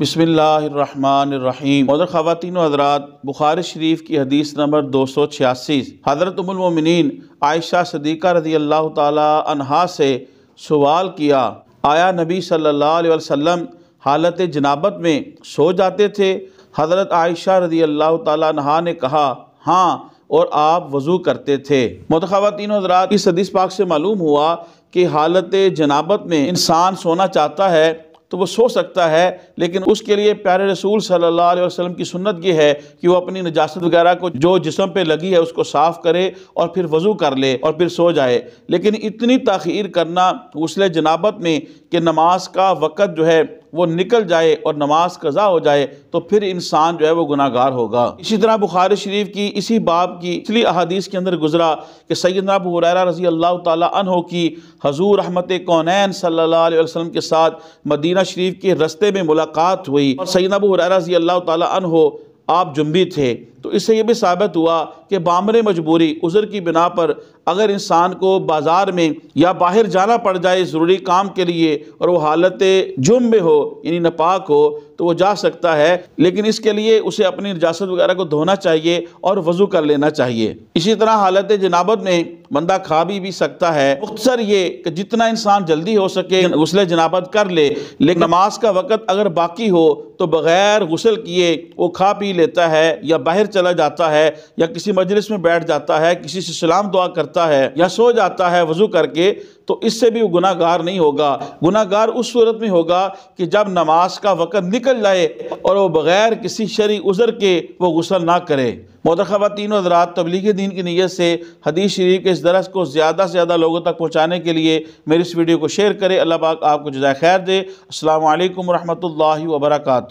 बसमीम मदर ख़वान हजरात बुखार शरीफ की हदीस नंबर दो सौ छियासी हज़रतमिन आयशा सदीक़ा रजी अल्लाह तहा से सवाल किया आया नबी सल्लल्लाहु अलैहि वसल्लम हालत जनाबत में सो जाते थे हज़रत आयशा रजी अल्लाह तहा ने कहा हाँ और आप वज़ू करते थे मतखावतिन हजरात इस हदीस पाक से मालूम हुआ कि हालत जनाबत में इंसान सोना चाहता है तो वो सो सकता है लेकिन उसके लिए प्यारे रसूल सल्लल्लाहु अलैहि वसल्लम की सुन्नत ये है कि वो अपनी नजास्त वगैरह को जो जिसम पे लगी है उसको साफ़ करे और फिर वज़ू कर ले और फिर सो जाए लेकिन इतनी तखीर करना उसले जनाबत में कि नमाज का वक़्त जो है वो निकल जाए और नमाज कज़ा हो जाए तो फिर इंसान जो है वो गुनागार होगा इसी तरह बुखारी शरीफ की इसी बाब की इसलिए अहादीस के अंदर गुजरा कि सैदना अबू हुरैरा रजी अल्लाह हो की हजूर रहमत कौनैन सल्लाम के साथ मदीना शरीफ के रस्ते में मुलाकात हुई और सैदना अबू हुरैरा रजी अल्लाह हो आप जुम्बी थे तो इससे ये भी साबित हुआ कि बामर मजबूरी उज़र की बिना पर अगर इंसान को बाज़ार में या बाहर जाना पड़ जाए ज़रूरी काम के लिए और वह हालत जुम में हो यानी नपाक हो तो वो जा सकता है लेकिन इसके लिए उसे अपनी निजात वगैरह को धोना चाहिए और वज़ू कर लेना चाहिए इसी तरह हालत जनाबत में बंदा खा भी, भी सकता है अक्सर ये कि जितना इंसान जल्दी हो सके गसल जनाबत कर ले लेकिन नमाज का वक़्त अगर बाकी हो तो बग़ैर गसल किए वो खा पी लेता है या बाहर चला जाता है या किसी मजलिस में बैठ जाता है किसी से सलाम दुआ करता है या सो जाता है वज़ू करके तो इससे भी वो गुनागार नहीं होगा गुनागार उस सूरत में होगा कि जब नमाज का वक़्त निकल जाए और वह बग़ैर किसी शरी उज़र के वो गसल ना करे मद ख़वान हजरात तबलीगी दीन की नीयत से हदीस शरीफ के इस दरस को ज़्यादा से ज़्यादा लोगों तक पहुँचाने के लिए मेरी इस वीडियो को शेयर करें अल्लाह पाक आपको जजाय खैर दे अल्लाम वरहमल वर्का